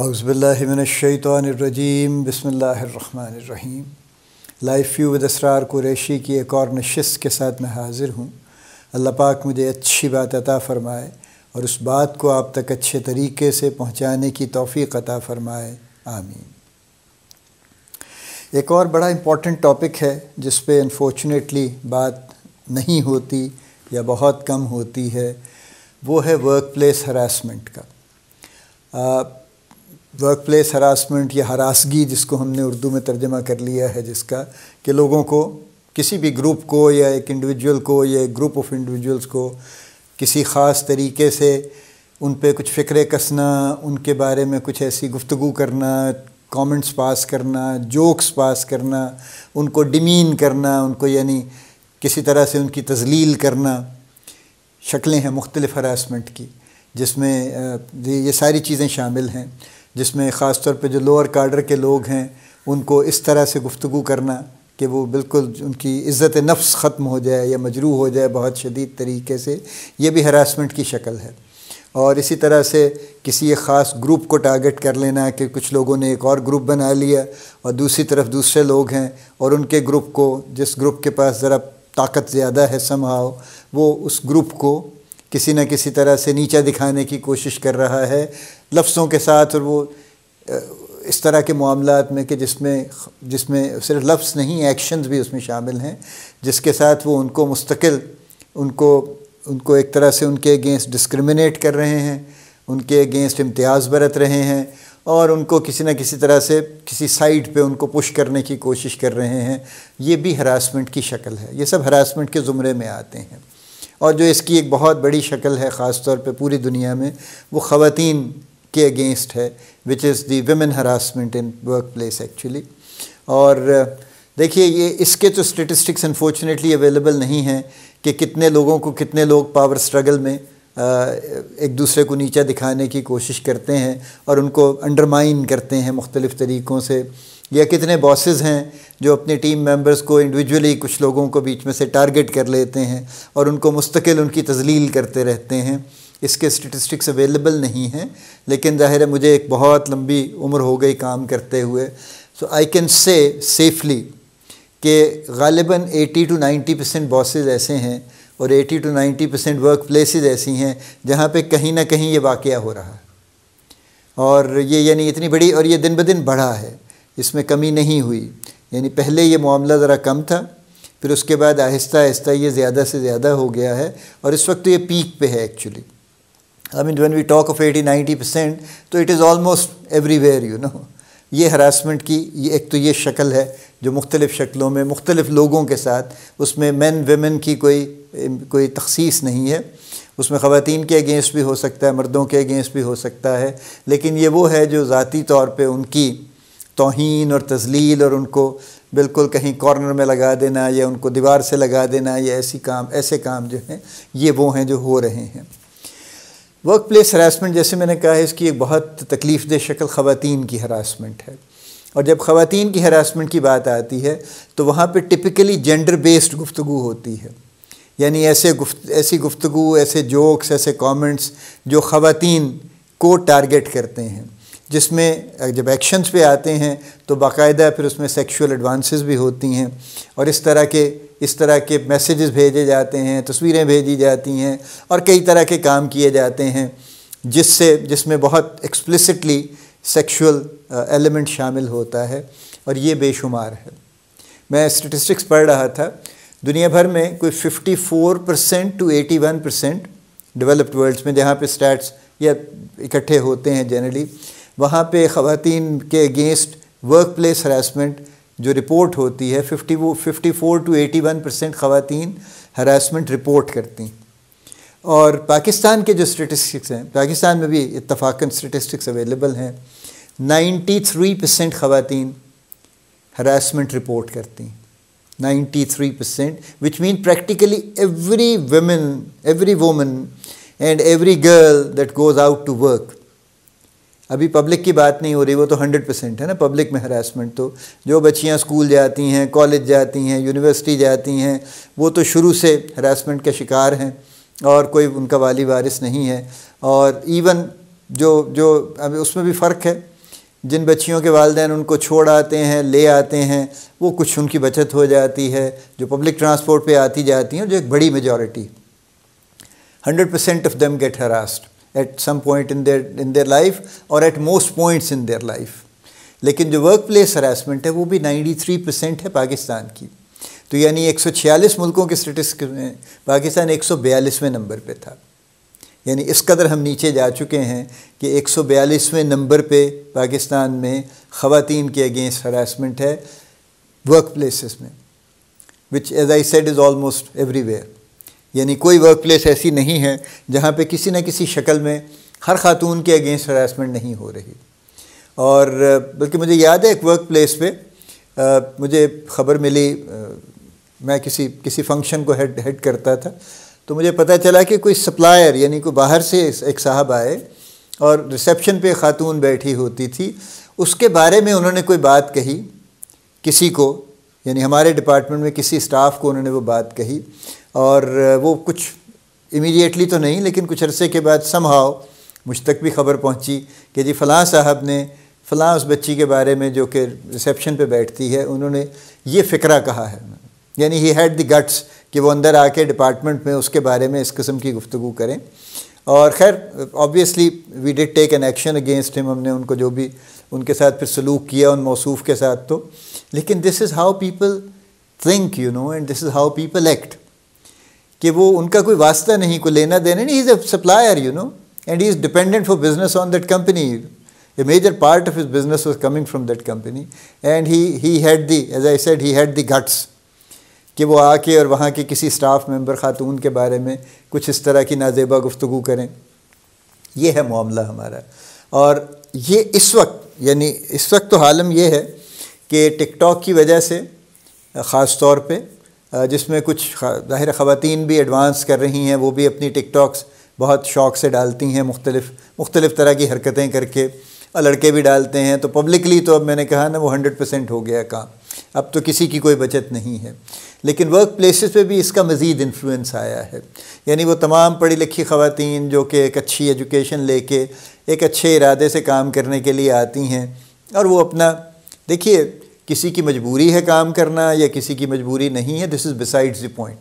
अज़बिल्लिमिनशैतरजीम बसमीम life you with Asrar Qureshi की एक और नशस्त के साथ मैं हाज़िर हूँ अल्लाह पाक मुझे अच्छी बात अता फ़रमाए और उस बात को आप तक अच्छे तरीके से पहुँचाने की तोफ़ी अता फ़रमाए आमीन एक और बड़ा इम्पॉर्टेंट टॉपिक है जिस पर अनफॉर्चुनेटली बात नहीं होती या बहुत कम होती है वो है वर्क प्लेस हरासमेंट का वर्क प्लेस हरासमेंट या हरासगी जिसको हमने उर्दू में तर्जमा कर लिया है जिसका कि लोगों को किसी भी ग्रुप को या एक इंडिविजुअल को या एक ग्रुप ऑफ इंडिविजुअल्स को किसी ख़ास तरीके से उन पर कुछ फ़िक्र कसना उनके बारे में कुछ ऐसी गुफ्तु करना कमेंट्स पास करना जोक्स पास करना उनको डिमीन करना उनको यानी किसी तरह से उनकी तजलील करना शक्लें हैं मुख्तलिफ़ हरासमेंट की जिसमें ये सारी चीज़ें शामिल हैं जिसमें ख़ास तौर पर जो लोअर कार्डर के लोग हैं उनको इस तरह से गुफ्तु करना कि वो बिल्कुल उनकी इज़्ज़त नफ्स ख़त्म हो जाए या मजरू हो जाए बहुत शदीद तरीके से ये भी हरासमेंट की शक्ल है और इसी तरह से किसी एक ख़ास ग्रुप को टारगेट कर लेना कि कुछ लोगों ने एक और ग्रुप बना लिया और दूसरी तरफ दूसरे लोग हैं और उनके ग्रुप को जिस ग्रुप के पास ज़रा ताकत ज़्यादा है समाओ वो उस ग्रुप को किसी न किसी तरह से नीचा दिखाने की कोशिश कर रहा है लफ्ज़ों के साथ और वो इस तरह के मामला में कि जिसमें जिसमें सिर्फ लफ्ज़ नहीं एक्शंस भी उसमें शामिल हैं जिसके साथ वो उनको मुस्तकिल उनको उनको एक तरह से उनके अगेंस्ट डिस्क्रिमिनेट कर रहे हैं उनके अगेंस्ट इम्तियाज़ बरत रहे हैं और उनको किसी न किसी तरह से किसी साइड पे उनको पुश करने की कोशिश कर रहे हैं ये भी हरासमेंट की शक्ल है ये सब हरासमेंट के ज़ुमरे में आते हैं और जो इसकी एक बहुत बड़ी शक्ल है ख़ास तौर पर पूरी दुनिया में वो ख़वातीन के अगेंस्ट है which is the women harassment in work place actually और देखिए ये इसके तो स्टेटिस्टिक्स अनफॉर्चुनेटली अवेलेबल नहीं हैं कि कितने लोगों को कितने लोग पावर स्ट्रगल में एक दूसरे को नीचा दिखाने की कोशिश करते हैं और उनको अंडरमाइन करते हैं मुख्तलिफ़ तरीक़ों से या कितने बॉसेस हैं जो अपने टीम मेंबर्स को इंडिविजुअली कुछ लोगों को बीच में से टारगेट कर लेते हैं और उनको मुस्तकिल उनकी तजलील करते रहते हैं इसके स्टेटिस्टिक्स अवेलेबल नहीं हैं लेकिन ज़ाहिर है मुझे एक बहुत लंबी उम्र हो गई काम करते हुए सो आई कैन से सेफली कि गालिबा eighty two ninety percent bosses ऐसे हैं और 80 टू 90 परसेंट वर्क प्लेसेज ऐसी हैं जहाँ पे कहीं ना कहीं ये वाक़ हो रहा है और ये यानी इतनी बड़ी और ये दिन ब दिन बढ़ा है इसमें कमी नहीं हुई यानी पहले ये मामला ज़रा कम था फिर उसके बाद आहिस्ता आहिस्ता ये ज़्यादा से ज़्यादा हो गया है और इस वक्त तो ये पीक पे है actually I mean when we talk of eighty ninety percent तो it is almost everywhere you know ये हरासमेंट की ये एक तो ये शक्ल है जो मुख्तलिफ़ शक्लों में मुख्तलिफ़ लोगों के साथ उसमें मैन वेमेन की कोई कोई तखसीस नहीं है उसमें ख़वान के अगेंस्ट भी हो सकता है मर्दों के अगेंस्ट भी हो सकता है लेकिन ये वो है जो ज़ाती तौर पर उनकी तोहन और तजलील और उनको बिल्कुल कहीं कॉर्नर में लगा देना या उनको दीवार से लगा देना या ऐसी काम ऐसे काम जो हैं ये वो हैं जो हो रहे हैं वर्क प्लेस हरासमेंट जैसे मैंने कहा है इसकी एक बहुत तकलीफ़ दह शक्ल ख़वान की हरासमेंट है और जब ख़वान की हरासमेंट की बात आती है तो वहाँ पर टिपिकली जेंडर बेस्ड गुफ्तु होती है यानी ऐसे गुफ्त ऐसी गुफ्तु ऐसे जोक्स ऐसे कॉमेंट्स जो ख़वान को टारगेट करते हैं जिसमें जब एक्शंस पे आते हैं तो बाकायदा फिर उसमें सेक्सुअल एडवांसेस भी होती हैं और इस तरह के इस तरह के मैसेजेस भेजे जाते हैं तस्वीरें भेजी जाती हैं और कई तरह के काम किए जाते हैं जिससे जिसमें बहुत एक्सप्लिसिटली सेक्सुअल एलिमेंट शामिल होता है और ये बेशुमार है मैं स्टेटिस्टिक्स पढ़ रहा था दुनिया भर में कोई 54 percent to 81 percent developed worlds में जहाँ पे स्टैट्स या इकट्ठे होते हैं जनरली वहाँ पे ख़वान के अगेंस्ट वर्क प्लेस हरासमेंट जो रिपोर्ट होती है फिफ्टी वो fifty four to eighty one percent ख़वान हरासमेंट रिपोर्ट करती हैं और पाकिस्तान के जो स्टेटिस्टिक्स हैं पाकिस्तान में भी इतफाक़न स्टेटिस्टिक्स अवेलेबल हैं नाइन्टी थ्री परसेंट ख़वान हरासमेंट रिपोर्ट करती हैं ninety three percent which mean practically every women every woman and every girl that goes out to work अभी पब्लिक की बात नहीं हो रही वो तो हंड्रेड परसेंट है ना पब्लिक में हरासमेंट तो जो बच्चियाँ स्कूल जाती हैं कॉलेज जाती हैं यूनिवर्सिटी जाती हैं वो तो शुरू से हरासमेंट के शिकार हैं और कोई उनका वाली वारिस नहीं है और इवन जो जो अभी उसमें भी फ़र्क है जिन बच्चियों के वालदे उनको छोड़ आते हैं ले आते हैं वो कुछ उनकी बचत हो जाती है जो पब्लिक ट्रांसपोर्ट पे आती जाती हैं जो एक बड़ी majority hundred percent of them get harassed at some point in their in their life और at most points in their life लेकिन जो वर्क प्लेस हरासमेंट है वो भी 93 परसेंट है पाकिस्तान की तो यानी एक मुल्कों के स्टेटिस्टिक में पाकिस्तान एक बयालीसवें नंबर पे था यानी इस कदर हम नीचे जा चुके हैं कि एक बयालीसवें नंबर पे पाकिस्तान में ख़वान के अगेंस्ट हरासमेंट है वर्क प्लेस में which as I said is almost everywhere यानी कोई वर्क प्लेस ऐसी नहीं है जहाँ पे किसी न किसी शक्ल में हर खातून के अगेंस्ट हरासमेंट नहीं हो रही और बल्कि मुझे याद है एक वर्क प्लेस पर मुझे ख़बर मिली आ, मैं किसी किसी फंक्शन को हेड हेड करता था तो मुझे पता चला कि कोई सप्लायर यानी कोई बाहर से एक साहब आए और रिसेप्शन पे खातून बैठी होती थी उसके बारे में उन्होंने कोई बात कही किसी को यानी हमारे डिपार्टमेंट में किसी स्टाफ को उन्होंने वो बात कही और वो कुछ इमीडिएटली तो नहीं लेकिन कुछ अरसे के बाद समाओ मुझ तक भी खबर पहुंची कि जी फ़लाँ साहब ने फ़लाँ उस बच्ची के बारे में जो कि रिसेप्शन पे बैठती है उन्होंने ये फ़िक्रा कहा है यानी ही हैड द गट्स कि वो अंदर आके डिपार्टमेंट में उसके बारे में इस किस्म की गुफ्तु करें और खैर obviously we did take an action against him हमने उनको जो भी उनके साथ फिर सलूक किया उन मौसू के साथ तो लेकिन this is how people think you know and this is how people act कि वो उनका कोई वास्ता नहीं कोई लेना देना नहीं is a supplier you know and he is dependent for business on that company a major part of his business was coming from that company and he he had the as I said he had the guts कि वो आके और वहाँ के किसी staff member ख़ातून के बारे में कुछ इस तरह की नाजेबा गुफ्तु करें ये है मामला हमारा और ये इस वक्त यानी इस वक्त तो हालम ये है कि टिकटॉक की वजह से ख़ास तौर पे जिसमें कुछ ज़ाहिर ख़वान भी एडवांस कर रही हैं वो भी अपनी टिकटॉक्स बहुत शौक़ से डालती हैं मुख्तलिफ़ मुख्तलिफ़ तरह की हरकतें करके लड़के भी डालते हैं तो पब्लिकली तो अब मैंने कहा ना वो हंड्रेड परसेंट हो गया काम अब तो किसी की कोई बचत नहीं है लेकिन वर्क प्लेसेस पे भी इसका मज़ीद इन्फ्लुएंस आया है यानी वो तमाम पढ़ी लिखी ख़वान जो कि एक अच्छी एजुकेशन लेके एक अच्छे इरादे से काम करने के लिए आती हैं और वो अपना देखिए किसी की मजबूरी है काम करना या किसी की मजबूरी नहीं है this is besides the point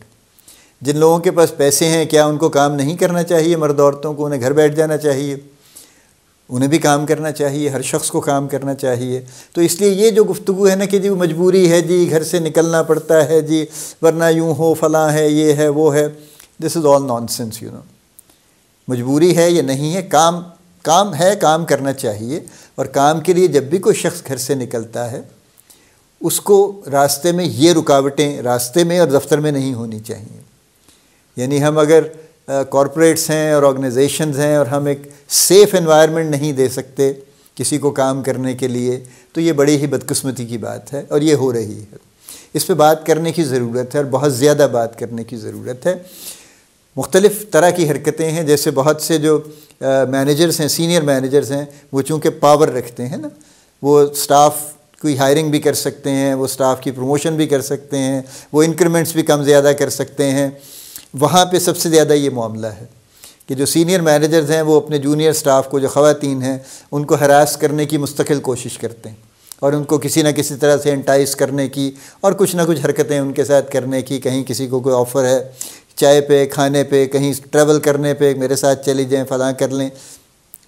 जिन लोगों के पास पैसे हैं क्या उनको काम नहीं करना चाहिए मर्द औरतों को उन्हें घर बैठ जाना चाहिए उन्हें भी काम करना चाहिए हर शख्स को काम करना चाहिए तो इसलिए ये जो गुफ्तु है ना कि जी वो मजबूरी है जी घर से निकलना पड़ता है जी वरना यूँ हो फला है ये है वो है this is all nonsense you know मजबूरी है या नहीं है काम काम है काम करना चाहिए और काम के लिए जब भी कोई शख्स घर से निकलता है उसको रास्ते में ये रुकावटें रास्ते में और दफ्तर में नहीं होनी चाहिए यानी हम अगर कॉरपोरेट्स हैं और ऑर्गेनाइजेशंस हैं और हम एक सेफ़ इन्वायरमेंट नहीं दे सकते किसी को काम करने के लिए तो ये बड़ी ही बदकस्मती की बात है और ये हो रही है इस पर बात करने की ज़रूरत है और बहुत ज़्यादा बात करने की ज़रूरत है मुख्तलिफ़ तरह की हरकतें हैं जैसे बहुत से जो मैनेजर्स हैं सीनियर मैनेजर्स हैं वो चूँकि पावर रखते हैं ना वो स्टाफ़ कोई हायरिंग भी कर सकते हैं वो स्टाफ़ की प्रमोशन भी कर सकते हैं वो इंक्रीमेंट्स भी कम ज़्यादा कर सकते हैं वहाँ पे सबसे ज़्यादा ये मामला है कि जो सीनियर मैनेजर्स हैं वो अपने जूनियर स्टाफ़ को जो ख़वान हैं उनको हरास करने की मुस्तकिल कोशिश करते हैं और उनको किसी ना किसी तरह से एंटाइज करने की और कुछ ना कुछ हरकतें उनके साथ करने की कहीं किसी को कोई ऑफ़र है चाय पे खाने पे कहीं ट्रैवल करने पे मेरे साथ चली जाएँ फलां कर लें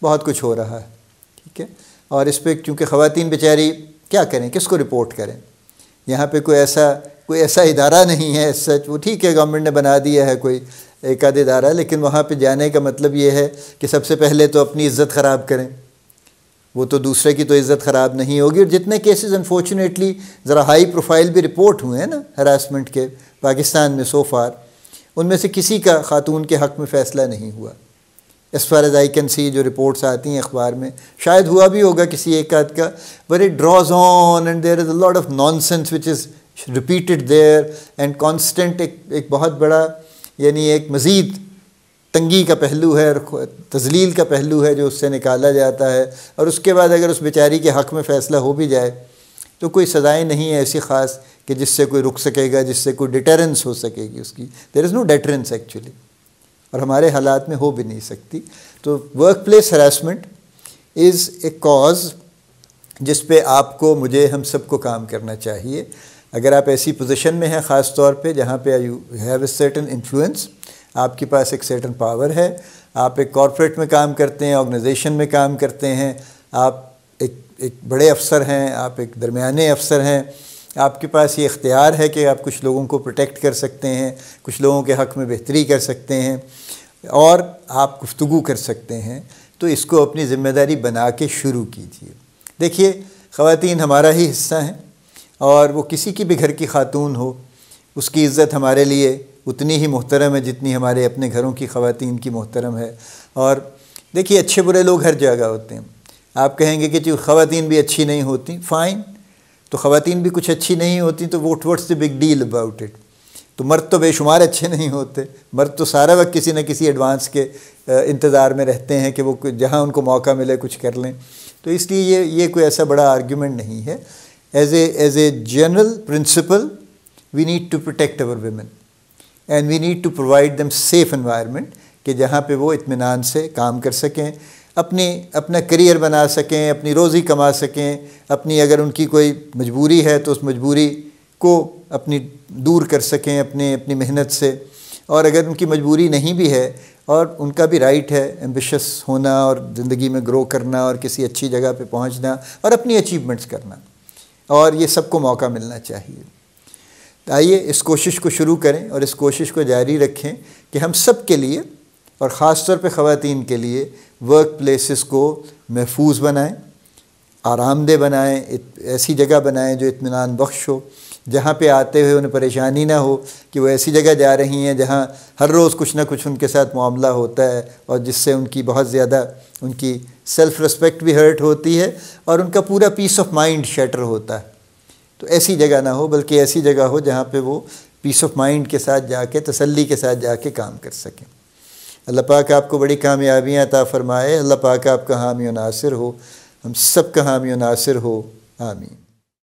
बहुत कुछ हो रहा है ठीक है और इस पर चूँकि ख़वान बेचारी क्या करें किसको रिपोर्ट करें यहाँ पे कोई ऐसा कोई ऐसा इदारा नहीं है सच वो ठीक है गवर्नमेंट ने बना दिया है कोई एक आध इदारा लेकिन वहाँ पे जाने का मतलब ये है कि सबसे पहले तो अपनी इज़्ज़त ख़राब करें वो तो दूसरे की तो इज़्ज़त ख़राब नहीं होगी और जितने केसेस अनफॉर्चुनेटली ज़रा हाई प्रोफाइल भी रिपोर्ट हुए हैं ना हरासमेंट के पाकिस्तान में सो फार उनमें से किसी का खातून के हक़ में फ़ैसला नहीं हुआ as far as I can see जो रिपोर्ट्स आती हैं अखबार में शायद हुआ भी होगा किसी एक आध का वर it draws on and there is a lot of nonsense which is repeated there and constant एक एक बहुत बड़ा यानी एक मज़ीद तंगी का पहलू है तजलील का पहलू है जो उससे निकाला जाता है और उसके बाद अगर उस बेचारी के हक़ में फ़ैसला हो भी जाए तो कोई सज़ाएँ नहीं है ऐसी ख़ास कि जिससे कोई रुक सकेगा जिससे कोई डिटेरेंस हो सकेगी उसकी there is no deterrence actually और हमारे हालात में हो भी नहीं सकती तो work place harassment is a cause जिस पे आपको मुझे हम सबको काम करना चाहिए अगर आप ऐसी पोजीशन में हैं ख़ास तौर पे जहाँ पे you have a certain influence आपके पास एक सर्टन पावर है आप एक कॉरपोरेट में काम करते हैं ऑर्गेनाइजेशन में काम करते हैं आप एक एक बड़े अफसर हैं आप एक दरमिया अफसर हैं आपके पास ये इख्तियार है कि आप कुछ लोगों को प्रोटेक्ट कर सकते हैं कुछ लोगों के हक़ में बेहतरी कर सकते हैं और आप गुफ्तु कर सकते हैं तो इसको अपनी ज़िम्मेदारी बना के शुरू कीजिए देखिए ख़वान हमारा ही हिस्सा हैं और वो किसी की भी घर की खातून हो उसकी इज़्ज़त हमारे लिए उतनी ही मोहतरम है जितनी हमारे अपने घरों की ख़ातन की मोहतरम है और देखिए अच्छे बुरे लोग हर जगह होते हैं आप कहेंगे कि जी ख़वान भी अच्छी नहीं होती फ़ाइन तो ख़वान भी कुछ अच्छी नहीं होती तो what what's the big deal about it तो मर्द तो बेशुमार अच्छे नहीं होते मर्द तो सारा वक्त किसी न किसी एडवांस के इंतज़ार में रहते हैं कि वो जहाँ उनको मौका मिले कुछ कर लें तो इसलिए ये ये कोई ऐसा बड़ा आर्ग्यूमेंट नहीं है as as a general principle we need to protect our women and we need to provide them safe environment कि जहाँ पर वो इतमान से काम कर सकें अपनी अपना करियर बना सकें अपनी रोज़ी कमा सकें अपनी अगर उनकी कोई मजबूरी है तो उस मजबूरी को अपनी दूर कर सकें अपने अपनी मेहनत से और अगर उनकी मजबूरी नहीं भी है और उनका भी राइट है एम्बिशस होना और ज़िंदगी में ग्रो करना और किसी अच्छी जगह पे पहुंचना और अपनी अचीवमेंट्स करना और ये सबको मौका मिलना चाहिए आइए इस कोशिश को शुरू करें और इस कोशिश को जारी रखें कि हम सब के लिए और ख़ास तौर पर ख़वातीन के लिए वर्क प्लेस को महफूज बनाएँ आरामदेह बनाएँ ऐसी जगह बनाएँ जो इतमान बख्श हो जहाँ पर आते हुए उन्हें परेशानी ना हो कि वो ऐसी जगह जा रही हैं जहाँ हर रोज़ कुछ ना कुछ उनके साथ मामला होता है और जिससे उनकी बहुत ज़्यादा उनकी सेल्फ़ रिस्पेक्ट भी हर्ट होती है और उनका पूरा पीस ऑफ माइंड शटर होता है तो ऐसी जगह ना हो बल्कि ऐसी जगह हो जहाँ पे वो पीस ऑफ माइंड के साथ जाके तसल्ली के साथ जाके काम कर सकें अल्लाह पाक आपको बड़ी कामयाबियाँ अता फ़रमाए अल्लाह पाक आपका हामी नासिर हो हम सब का हामी नासिर हो आमीन